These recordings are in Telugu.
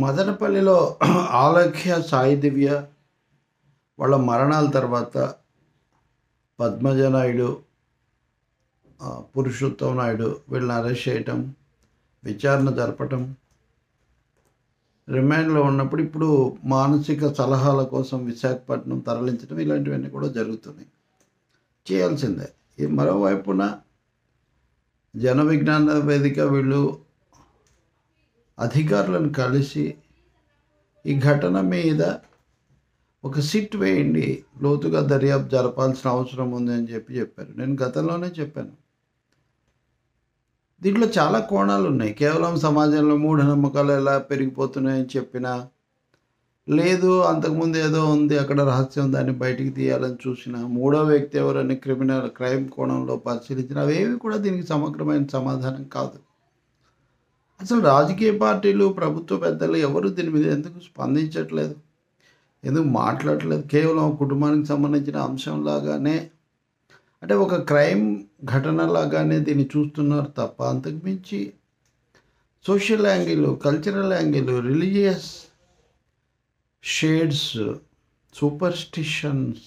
మదనపల్లిలో ఆలఖ్య సాయి దివ్య వాళ్ళ మరణాల తర్వాత పద్మజ నాయుడు పురుషోత్తం నాయుడు వీళ్ళని అరెస్ట్ చేయటం విచారణ జరపటం రిమాండ్లో ఉన్నప్పుడు ఇప్పుడు మానసిక సలహాల కోసం విశాఖపట్నం తరలించడం ఇలాంటివన్నీ కూడా జరుగుతున్నాయి చేయాల్సిందే మరోవైపున జన విజ్ఞాన వేదిక వీళ్ళు అధికారులను కలిసి ఈ ఘటన మీద ఒక సిట్ వేయండి లోతుగా దర్యాప్తు జరపాల్సిన అవసరం ఉంది అని చెప్పి చెప్పారు నేను గతంలోనే చెప్పాను దీంట్లో చాలా కోణాలు ఉన్నాయి కేవలం సమాజంలో మూఢనమ్మకాలు ఎలా పెరిగిపోతున్నాయని చెప్పినా లేదు అంతకుముందు ఏదో ఉంది అక్కడ రహస్యం దాన్ని బయటికి తీయాలని చూసిన మూడో వ్యక్తి ఎవరని క్రిమినల్ క్రైమ్ కోణంలో పరిశీలించిన అవేవి కూడా దీనికి సమగ్రమైన సమాధానం కాదు అసలు రాజకీయ పార్టీలు ప్రభుత్వ పెద్దలు ఎవరు దీని మీద ఎందుకు స్పందించట్లేదు ఎందుకు మాట్లాడట్లేదు కేవలం కుటుంబానికి సంబంధించిన అంశంలాగానే అంటే ఒక క్రైమ్ ఘటనలాగానే దీన్ని చూస్తున్నారు తప్ప అంతకుమించి social angle cultural angle religious shades superstitions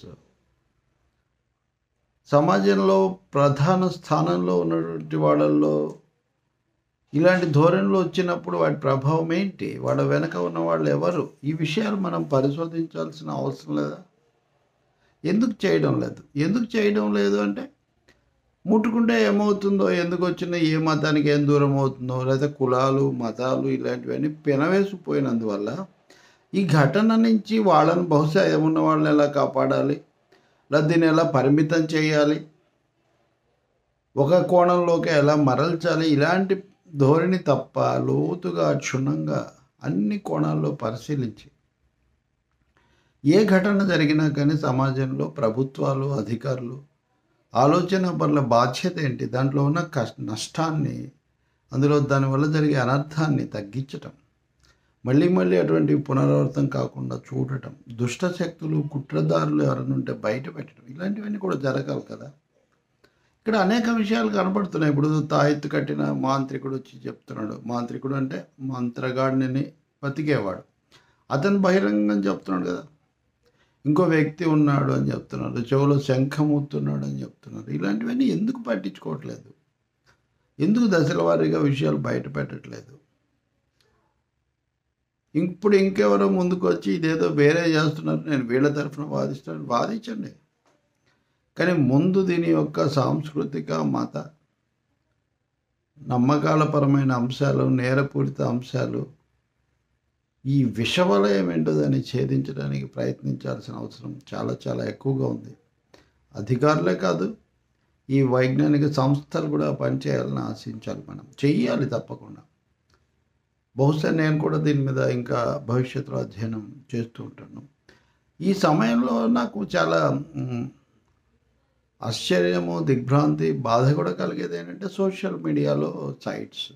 సమాజంలో ప్రధాన స్థానంలో ఉన్నటువంటి వాళ్ళల్లో ఇలాంటి ధోరణిలో వచ్చినప్పుడు వాటి ప్రభావం ఏంటి వాళ్ళ వెనక ఉన్న వాళ్ళు ఎవరు ఈ విషయాలు మనం పరిశోధించాల్సిన అవసరం లేదా ఎందుకు చేయడం లేదు ఎందుకు చేయడం లేదు అంటే ముట్టుకుంటే ఏమవుతుందో ఎందుకు వచ్చిన ఏ మతానికి ఏం దూరం అవుతుందో లేదా కులాలు మతాలు ఇలాంటివన్నీ పెనవేసిపోయినందువల్ల ఈ ఘటన నుంచి వాళ్ళని బహుశా ఏమున్న వాళ్ళని ఎలా కాపాడాలి లేదా దీన్ని ఎలా పరిమితం చేయాలి ఒక కోణంలోకి ఎలా మరల్చాలి ఇలాంటి ధోరణి తప్ప లోతుగా క్షుణ్ణంగా అన్ని కోణాల్లో పరిశీలించి ఏ ఘటన జరిగినా కానీ సమాజంలో ప్రభుత్వాలు అధికారులు ఆలోచన పనుల బాధ్యత ఏంటి దాంట్లో ఉన్న కష్ట నష్టాన్ని అందులో దానివల్ల జరిగే అనర్థాన్ని తగ్గించటం మళ్ళీ మళ్ళీ అటువంటి పునరావృతం కాకుండా చూడటం దుష్టశక్తులు కుట్రదారులు ఎవరైనా ఉంటే బయట పెట్టడం ఇలాంటివన్నీ కూడా జరగాలి కదా ఇక్కడ అనేక విషయాలు కనపడుతున్నాయి ఇప్పుడు తాయెత్తు కట్టిన మాంత్రికుడు వచ్చి చెప్తున్నాడు మాంత్రికుడు అంటే మంత్రగాడిని బతికేవాడు అతను బహిరంగం చెప్తున్నాడు కదా ఇంకో వ్యక్తి ఉన్నాడు అని చెప్తున్నారు చెవులో శంఖమూతున్నాడు అని చెప్తున్నారు ఇలాంటివన్నీ ఎందుకు పట్టించుకోవట్లేదు ఎందుకు దశల వారీగా విషయాలు బయట పెట్టట్లేదు ఇప్పుడు ఇంకెవరో ముందుకు వచ్చి ఇదేదో వేరే చేస్తున్నారు నేను వీళ్ళ తరఫున వాదిస్తాను వాదించండి కానీ ముందు దీని యొక్క సాంస్కృతిక మత నమ్మకాలపరమైన అంశాలు నేరపూరిత అంశాలు ఈ విషవలయం ఏంటో దాన్ని ఛేదించడానికి ప్రయత్నించాల్సిన అవసరం చాలా చాలా ఎక్కువగా ఉంది అధికారులే కాదు ఈ వైజ్ఞానిక సంస్థలు కూడా పనిచేయాలని ఆశించాలి మనం చెయ్యాలి తప్పకుండా బహుశా నేను కూడా దీని మీద ఇంకా భవిష్యత్తులో అధ్యయనం చేస్తూ ఉంటాను ఈ సమయంలో నాకు చాలా ఆశ్చర్యము దిగ్భ్రాంతి బాధ కూడా కలిగేది ఏంటంటే సోషల్ మీడియాలో సైట్స్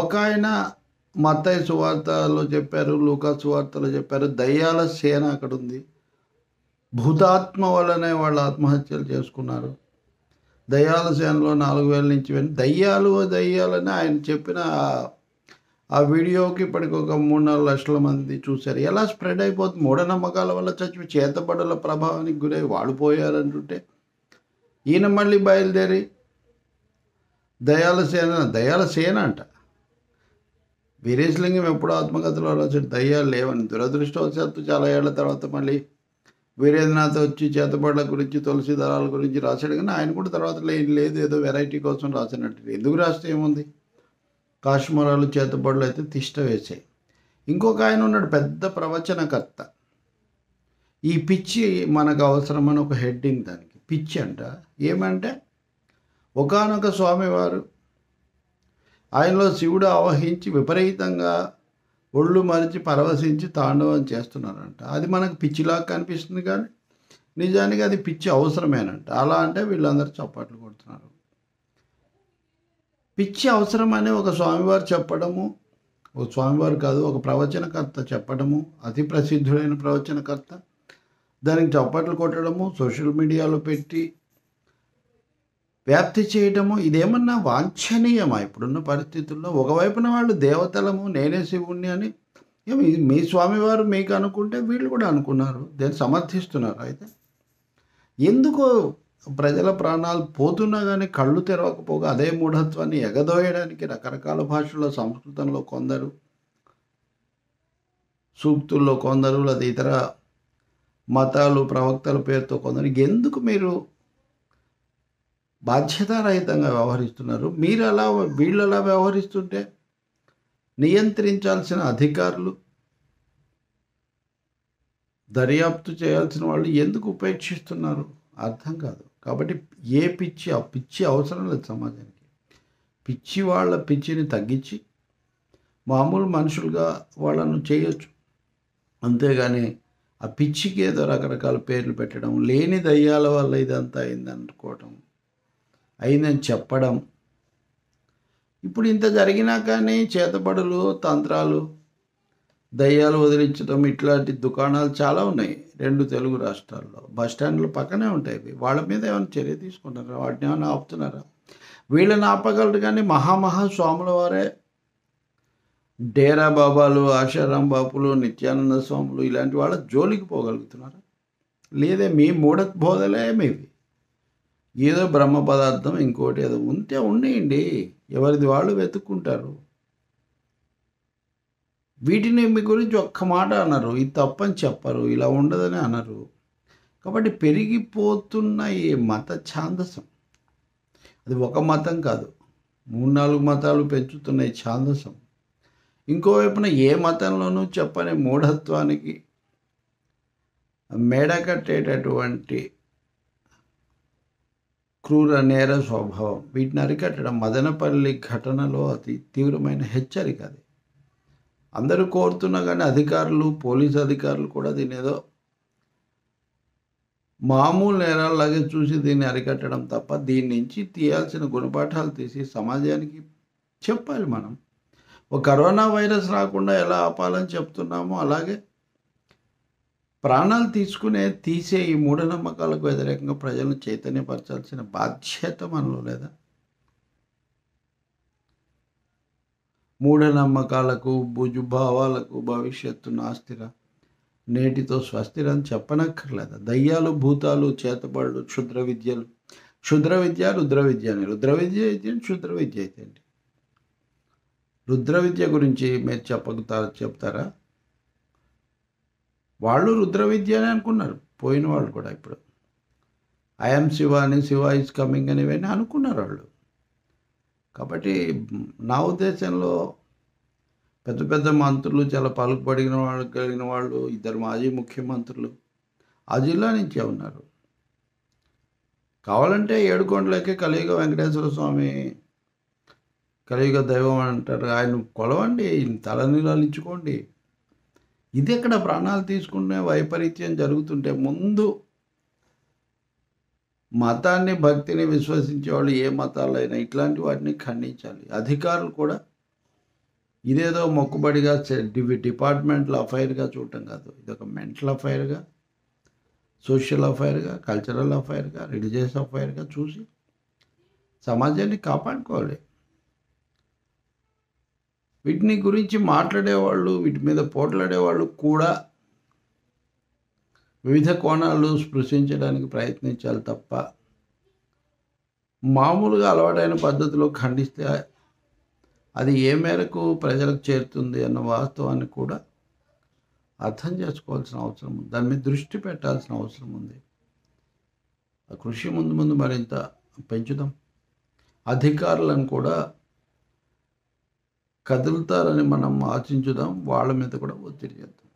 ఒక ఆయన మత్తయ్య సువార్తలో చెప్పారు లూకా సువార్తలో చెప్పారు దయ్యాల సేన అక్కడ ఉంది భూతాత్మ వల్లనే వాళ్ళు ఆత్మహత్యలు చేసుకున్నారు దయ్యాల సేనలో నాలుగు వేల నుంచి దయ్యాలు దయ్యాలని ఆయన చెప్పిన ఆ వీడియోకి ఇప్పటికి ఒక మూడు నాలుగు లక్షల మంది చూశారు ఎలా స్ప్రెడ్ అయిపోతుంది మూఢనమ్మకాల వల్ల చచ్చి చేతబడుల ప్రభావానికి గురై వాడిపోయారంటుంటే ఈయన మళ్ళీ బయలుదేరి దయాల సేన దయాల సేన అంట వీరేశలింగం ఎప్పుడు ఆత్మకథలో రాసాడు దయ్యాలు లేవని దురదృష్టవశాత్తు చాలా ఏళ్ల తర్వాత మళ్ళీ వీరేంద్రనాథ్ వచ్చి చేతబడుల గురించి తులసి దళాల గురించి రాశాడు కానీ ఆయన కూడా తర్వాత లేదు ఏదో వెరైటీ కోసం రాసినట్టు ఎందుకు రాస్తే ఏముంది కాశ్మీరాలు చేతబడులు అయితే తిష్ట వేశాయి ఇంకొక ఆయన ఉన్నాడు పెద్ద ప్రవచనకర్త ఈ పిచ్చి మనకు అవసరమని ఒక హెడ్డింగ్ దానికి పిచ్చి అంట ఏమంటే ఒకనొక స్వామివారు ఆయనలో శివుడు ఆవహించి విపరీతంగా ఒళ్ళు మరిచి పరవశించి తాండవం చేస్తున్నారంట అది మనకు పిచ్చిలాగా కనిపిస్తుంది కానీ నిజానికి అది పిచ్చి అవసరమేనంట అలా అంటే వీళ్ళందరూ చప్పట్లు కొడుతున్నారు పిచ్చి అవసరం అని ఒక స్వామివారు చెప్పడము ఒక స్వామివారు కాదు ఒక ప్రవచనకర్త చెప్పడము అతి ప్రసిద్ధుడైన ప్రవచనకర్త దానికి చప్పట్లు కొట్టడము సోషల్ మీడియాలో పెట్టి వ్యాప్తి చేయడము ఇదేమన్నా వాంఛనీయమా ఇప్పుడున్న పరిస్థితుల్లో ఒకవైపున వాళ్ళు దేవతలము నేనే శివుణ్ణి అని మీ స్వామివారు మీకు అనుకుంటే వీళ్ళు కూడా అనుకున్నారు దాన్ని సమర్థిస్తున్నారు అయితే ఎందుకు ప్రజల ప్రాణాలు పోతున్నా కానీ కళ్ళు తెరవకపోగా అదే మూఢత్వాన్ని ఎగదోయడానికి రకరకాల భాషల్లో సంస్కృతంలో కొందరు సూక్తుల్లో కొందరు లేదా ఇతర మతాలు ప్రవక్తల పేరుతో కొందరు ఎందుకు మీరు బాధ్యతారహితంగా వ్యవహరిస్తున్నారు మీరు అలా వీళ్ళు అలా వ్యవహరిస్తుంటే నియంత్రించాల్సిన అధికారులు దర్యాప్తు చేయాల్సిన వాళ్ళు ఎందుకు ఉపేక్షిస్తున్నారు అర్థం కాదు కాబట్టి ఏ పిచ్చి పిచ్చి అవసరం లేదు సమాజానికి పిచ్చి వాళ్ళ పిచ్చిని తగ్గించి మామూలు మనుషులుగా వాళ్ళను చేయొచ్చు అంతేగాని ఆ పిచ్చికి ఏదో రకరకాల పేర్లు పెట్టడం లేని దయ్యాల వల్ల ఇదంతా అయింది అనుకోవటం అయిందని చెప్పడం ఇప్పుడు ఇంత జరిగినా కానీ చేతబడులు తంత్రాలు దయ్యాలు వదిలించడం ఇట్లాంటి దుకాణాలు చాలా ఉన్నాయి రెండు తెలుగు రాష్ట్రాల్లో బస్ స్టాండ్లు పక్కనే ఉంటాయి వాళ్ళ మీద ఏమైనా చర్య తీసుకుంటున్నారా వాటిని ఏమైనా ఆపుతున్నారా వీళ్ళని ఆపగలరు కానీ మహామహా స్వాముల వారే డేరా బాబాలు ఆశారాం బాపులు నిత్యానంద స్వాములు ఇలాంటి వాళ్ళ జోలికి పోగలుగుతున్నారా లేదే మీ మూఢ బోధలే మీవి ఏదో బ్రహ్మ పదార్థం ఇంకోటి ఏదో ఉంటే ఉండేయండి ఎవరిది వాళ్ళు వెతుక్కుంటారు వీటిని మీ గురించి ఒక్క మాట అనరు ఇది తప్పని చెప్పరు ఇలా ఉండదని అనరు కాబట్టి పెరిగిపోతున్న ఈ మత ఛాందసం అది ఒక మతం కాదు మూడు నాలుగు మతాలు పెంచుతున్న ఈ ఛాందసం ఇంకోవైపున ఏ మతంలోనూ చెప్పని మూఢత్వానికి మేడ కట్టేటటువంటి క్రూర నేర స్వభావం వీటిని అరికట్టడం మదనపల్లి ఘటనలో అతి తీవ్రమైన హెచ్చరిక అది అందరూ కోరుతున్నా కానీ అధికారులు పోలీస్ అధికారులు కూడా దీని ఏదో మామూలు నేరాలలాగే చూసి దీన్ని అరికట్టడం తప్ప దీని నుంచి తీయాల్సిన గుణపాఠాలు తీసి సమాజానికి చెప్పాలి మనం ఒక కరోనా వైరస్ రాకుండా ఎలా ఆపాలని చెప్తున్నామో అలాగే ప్రాణాలు తీసుకునే తీసే ఈ మూఢనమ్మకాలకు వ్యతిరేకంగా ప్రజలను చైతన్యపరచాల్సిన బాధ్యత మనలో లేదా మూఢనమ్మకాలకు భుజుభావాలకు భవిష్యత్తు నాస్తిరా నేటితో స్వస్తిరని చెప్పనక్కర్లేదు దయ్యాలు భూతాలు చేతపడు క్షుద్ర విద్యలు క్షుద్ర విద్య రుద్ర విద్య అని రుద్ర విద్య అయితే క్షుద్ర విద్య అయితే అండి రుద్ర విద్య గురించి మీరు చెప్పగుతా చెప్తారా వాళ్ళు రుద్ర విద్య అని అనుకున్నారు పోయిన వాళ్ళు కూడా ఇప్పుడు ఐఎం శివ అని శివ ఈజ్ కమింగ్ అని ఇవన్నీ అనుకున్నారు వాళ్ళు కాబట్టి నా ఉద్దేశంలో పెద్ద పెద్ద మంత్రులు చాలా పలుకుబడిన వాళ్ళు కలిగిన వాళ్ళు ఇద్దరు మాజీ ముఖ్యమంత్రులు ఆ జిల్లా నుంచే ఉన్నారు కావాలంటే ఏడుకొండలకే కలియుగ వెంకటేశ్వర స్వామి కలియుగ దైవం అంటారు ఆయన కొలవండి తల నిలాలించుకోండి ఇది ఎక్కడ ప్రాణాలు తీసుకునే వైపరీత్యం జరుగుతుంటే ముందు మతాన్ని భక్తిని విశ్వసించే వాళ్ళు ఏ మతాలైనా ఇట్లాంటి వాటిని ఖండించాలి అధికారులు కూడా ఇదేదో మొక్కుబడిగా డిపార్ట్మెంటల్ అఫైర్గా చూడటం కాదు ఇది ఒక మెంటల్ అఫైర్గా సోషల్ అఫైర్గా కల్చరల్ అఫైర్గా రిలీజియస్ అఫైర్గా చూసి సమాజాన్ని కాపాడుకోవాలి వీటిని గురించి మాట్లాడేవాళ్ళు వీటి మీద పోట్లాడేవాళ్ళు కూడా వివిధ కోణాలు స్పృశించడానికి ప్రయత్నించాలి తప్ప మామూలుగా అలవాటైన పద్ధతిలో ఖండిస్తే అది ఏ మేరకు ప్రజలకు చేరుతుంది అన్న వాస్తవాన్ని కూడా అర్థం చేసుకోవాల్సిన అవసరం ఉంది దాని మీద దృష్టి పెట్టాల్సిన అవసరం ఉంది ఆ కృషి ముందు ముందు మరింత పెంచుదాం అధికారులను కూడా కదులుతారని మనం ఆశించుదాం వాళ్ళ మీద కూడా ఒత్తిడి చేద్దాం